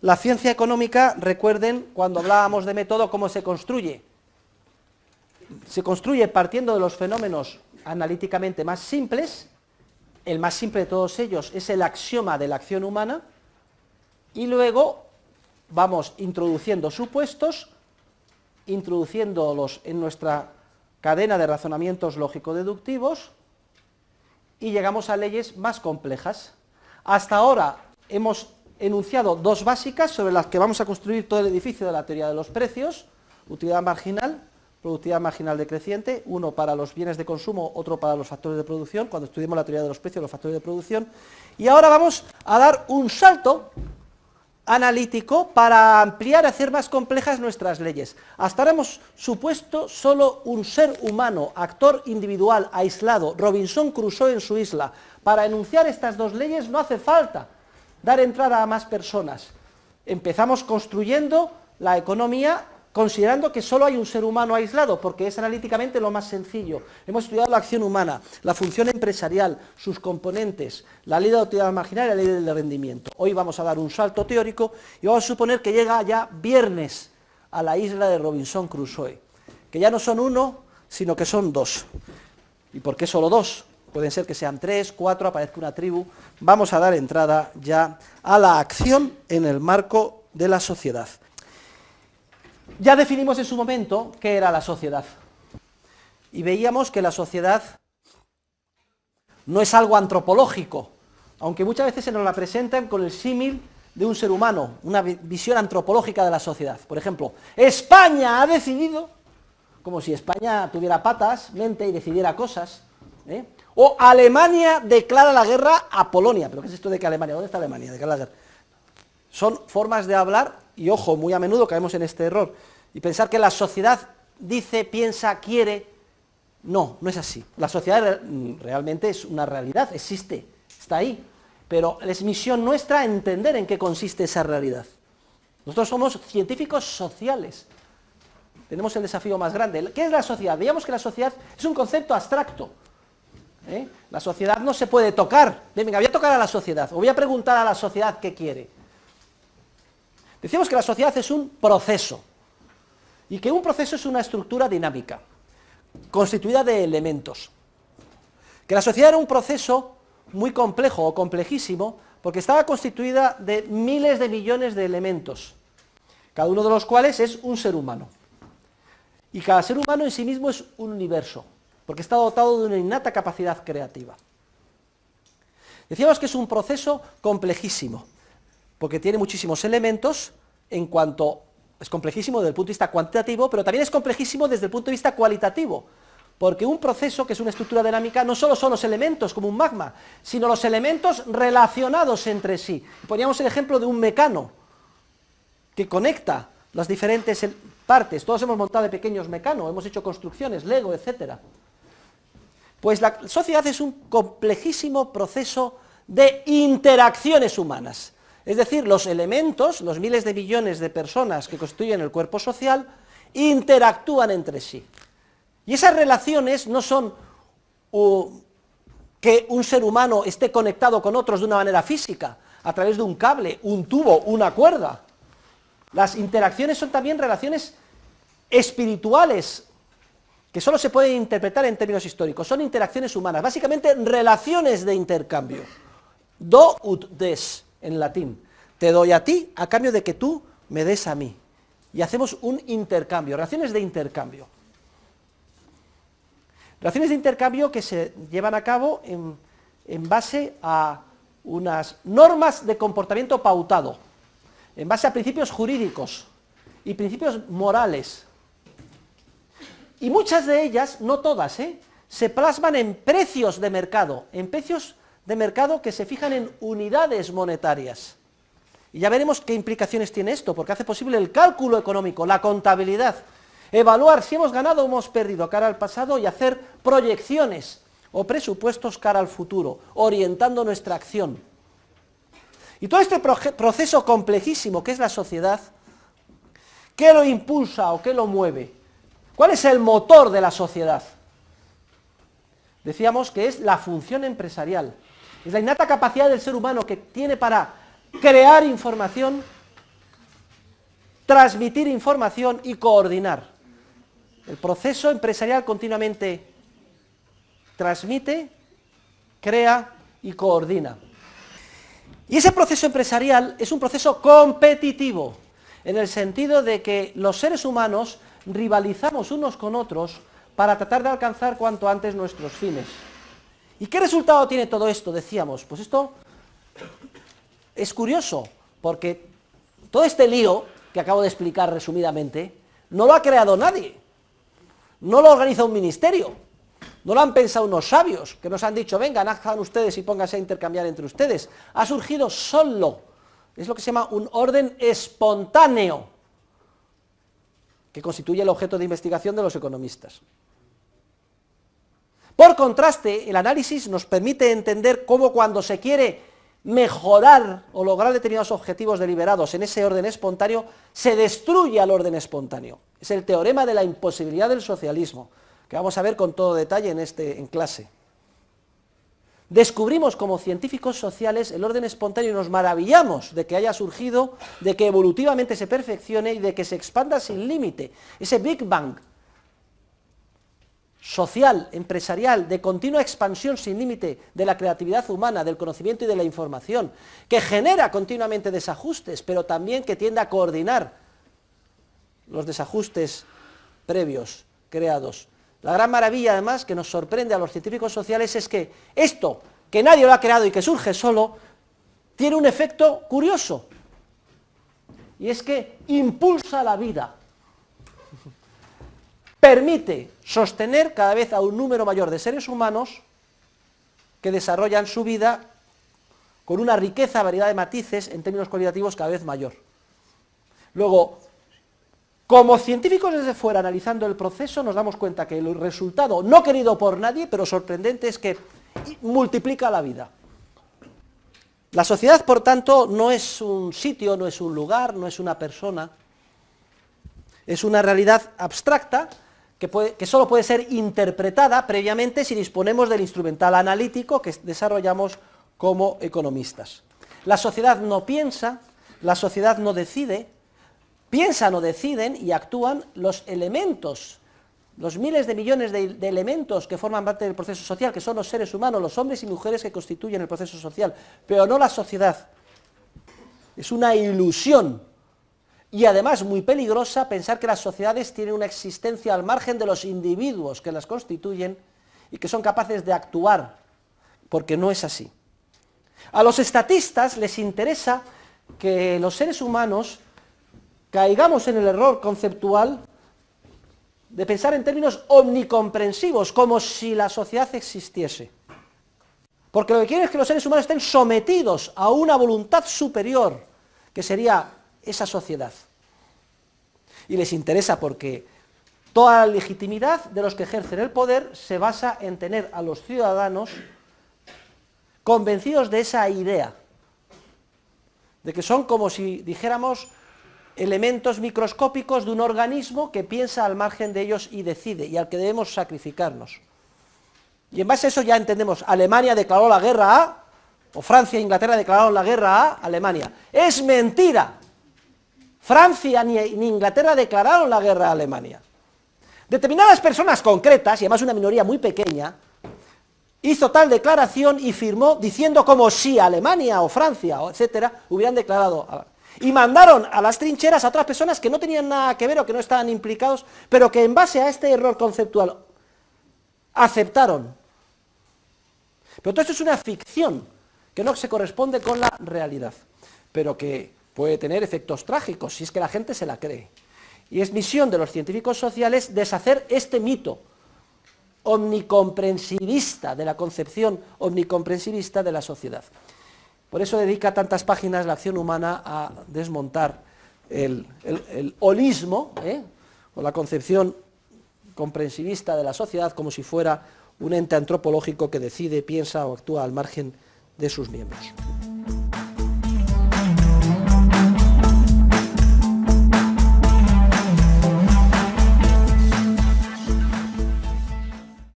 La ciencia económica, recuerden, cuando hablábamos de método, cómo se construye. Se construye partiendo de los fenómenos analíticamente más simples, el más simple de todos ellos es el axioma de la acción humana, y luego vamos introduciendo supuestos, introduciéndolos en nuestra cadena de razonamientos lógico-deductivos, y llegamos a leyes más complejas. Hasta ahora hemos enunciado dos básicas sobre las que vamos a construir todo el edificio de la teoría de los precios, utilidad marginal, productividad marginal decreciente, uno para los bienes de consumo, otro para los factores de producción, cuando estudiemos la teoría de los precios, los factores de producción. Y ahora vamos a dar un salto analítico para ampliar hacer más complejas nuestras leyes. Hasta ahora hemos supuesto solo un ser humano, actor individual, aislado, Robinson Crusoe en su isla. Para enunciar estas dos leyes no hace falta dar entrada a más personas. Empezamos construyendo la economía considerando que solo hay un ser humano aislado, porque es analíticamente lo más sencillo. Hemos estudiado la acción humana, la función empresarial, sus componentes, la ley de la utilidad marginal y la ley del rendimiento. Hoy vamos a dar un salto teórico y vamos a suponer que llega ya viernes a la isla de Robinson Crusoe, que ya no son uno, sino que son dos. ¿Y por qué solo dos? pueden ser que sean tres, cuatro, aparezca una tribu, vamos a dar entrada ya a la acción en el marco de la sociedad. Ya definimos en su momento qué era la sociedad y veíamos que la sociedad no es algo antropológico, aunque muchas veces se nos la presentan con el símil de un ser humano, una visión antropológica de la sociedad. Por ejemplo, España ha decidido, como si España tuviera patas, mente y decidiera cosas, ¿eh? O Alemania declara la guerra a Polonia. ¿Pero qué es esto de que Alemania? ¿Dónde está Alemania? Declara la guerra. Son formas de hablar y, ojo, muy a menudo caemos en este error. Y pensar que la sociedad dice, piensa, quiere. No, no es así. La sociedad mm, realmente es una realidad, existe, está ahí. Pero es misión nuestra entender en qué consiste esa realidad. Nosotros somos científicos sociales. Tenemos el desafío más grande. ¿Qué es la sociedad? digamos que la sociedad es un concepto abstracto. ¿Eh? La sociedad no se puede tocar. Venga, voy a tocar a la sociedad, o voy a preguntar a la sociedad qué quiere. Decimos que la sociedad es un proceso, y que un proceso es una estructura dinámica, constituida de elementos. Que la sociedad era un proceso muy complejo o complejísimo, porque estaba constituida de miles de millones de elementos, cada uno de los cuales es un ser humano. Y cada ser humano en sí mismo es un universo, porque está dotado de una innata capacidad creativa. Decíamos que es un proceso complejísimo, porque tiene muchísimos elementos en cuanto es complejísimo desde el punto de vista cuantitativo, pero también es complejísimo desde el punto de vista cualitativo, porque un proceso, que es una estructura dinámica, no solo son los elementos, como un magma, sino los elementos relacionados entre sí. Poníamos el ejemplo de un mecano que conecta las diferentes partes. Todos hemos montado de pequeños mecanos, hemos hecho construcciones, Lego, etcétera. Pues la sociedad es un complejísimo proceso de interacciones humanas. Es decir, los elementos, los miles de billones de personas que constituyen el cuerpo social, interactúan entre sí. Y esas relaciones no son que un ser humano esté conectado con otros de una manera física, a través de un cable, un tubo, una cuerda. Las interacciones son también relaciones espirituales, que solo se puede interpretar en términos históricos, son interacciones humanas, básicamente relaciones de intercambio. Do ut des en latín. Te doy a ti a cambio de que tú me des a mí. Y hacemos un intercambio, relaciones de intercambio. Relaciones de intercambio que se llevan a cabo en, en base a unas normas de comportamiento pautado, en base a principios jurídicos y principios morales y muchas de ellas, no todas, ¿eh? se plasman en precios de mercado, en precios de mercado que se fijan en unidades monetarias. Y ya veremos qué implicaciones tiene esto, porque hace posible el cálculo económico, la contabilidad, evaluar si hemos ganado o hemos perdido cara al pasado y hacer proyecciones o presupuestos cara al futuro, orientando nuestra acción. Y todo este proceso complejísimo que es la sociedad, ¿qué lo impulsa o qué lo mueve? ¿Cuál es el motor de la sociedad? Decíamos que es la función empresarial. Es la innata capacidad del ser humano que tiene para crear información, transmitir información y coordinar. El proceso empresarial continuamente transmite, crea y coordina. Y ese proceso empresarial es un proceso competitivo, en el sentido de que los seres humanos rivalizamos unos con otros para tratar de alcanzar cuanto antes nuestros fines. ¿Y qué resultado tiene todo esto? Decíamos, pues esto es curioso, porque todo este lío que acabo de explicar resumidamente, no lo ha creado nadie, no lo organiza un ministerio, no lo han pensado unos sabios que nos han dicho, vengan, hagan ustedes y pónganse a intercambiar entre ustedes. Ha surgido solo, es lo que se llama un orden espontáneo que constituye el objeto de investigación de los economistas. Por contraste, el análisis nos permite entender cómo cuando se quiere mejorar o lograr determinados objetivos deliberados en ese orden espontáneo, se destruye al orden espontáneo. Es el teorema de la imposibilidad del socialismo, que vamos a ver con todo detalle en, este, en clase. Descubrimos como científicos sociales el orden espontáneo y nos maravillamos de que haya surgido, de que evolutivamente se perfeccione y de que se expanda sin límite. Ese Big Bang social, empresarial, de continua expansión sin límite de la creatividad humana, del conocimiento y de la información, que genera continuamente desajustes, pero también que tiende a coordinar los desajustes previos creados la gran maravilla, además, que nos sorprende a los científicos sociales es que esto, que nadie lo ha creado y que surge solo, tiene un efecto curioso. Y es que impulsa la vida. Permite sostener cada vez a un número mayor de seres humanos que desarrollan su vida con una riqueza, variedad de matices en términos cualitativos cada vez mayor. Luego, como científicos desde fuera analizando el proceso nos damos cuenta que el resultado, no querido por nadie, pero sorprendente, es que multiplica la vida. La sociedad, por tanto, no es un sitio, no es un lugar, no es una persona, es una realidad abstracta que, solo puede ser interpretada previamente si disponemos del instrumental analítico que desarrollamos como economistas. La sociedad no piensa, la sociedad no decide, Piensan o deciden y actúan los elementos, los miles de millones de, elementos que forman parte del proceso social, que son los seres humanos, los hombres y mujeres que constituyen el proceso social, pero no la sociedad. Es una ilusión. Y además muy peligrosa pensar que las sociedades tienen una existencia al margen de los individuos que las constituyen y que son capaces de actuar, porque no es así. A los estatistas les interesa que los seres humanos caigamos en el error conceptual de pensar en términos omnicomprensivos, como si la sociedad existiese. Porque lo que quiere es que los seres humanos estén sometidos a una voluntad superior, que sería esa sociedad. Y les interesa porque toda la legitimidad de los que ejercen el poder se basa en tener a los ciudadanos convencidos de esa idea, de que son como si dijéramos elementos microscópicos de un organismo que piensa al margen de ellos y decide, y al que debemos sacrificarnos. Y en base a eso ya entendemos, Alemania declaró la guerra a, o Francia e Inglaterra declararon la guerra a Alemania. Es mentira. Francia ni, Inglaterra declararon la guerra a Alemania. Determinadas personas concretas, y además una minoría muy pequeña, hizo tal declaración y firmó diciendo como si Alemania o Francia, o etcétera, hubieran declarado y mandaron a las trincheras a otras personas que no tenían nada que ver o que no estaban implicados, pero que en base a este error conceptual aceptaron. Pero todo esto es una ficción que no se corresponde con la realidad, pero que puede tener efectos trágicos si es que la gente se la cree. Y es misión de los científicos sociales deshacer este mito omnicomprensivista de la concepción omnicomprensivista de la sociedad. Por eso dedica tantas páginas la acción humana a desmontar el, holismo ¿eh? o la concepción comprensivista de la sociedad como si fuera un ente antropológico que decide, piensa o actúa al margen de sus miembros.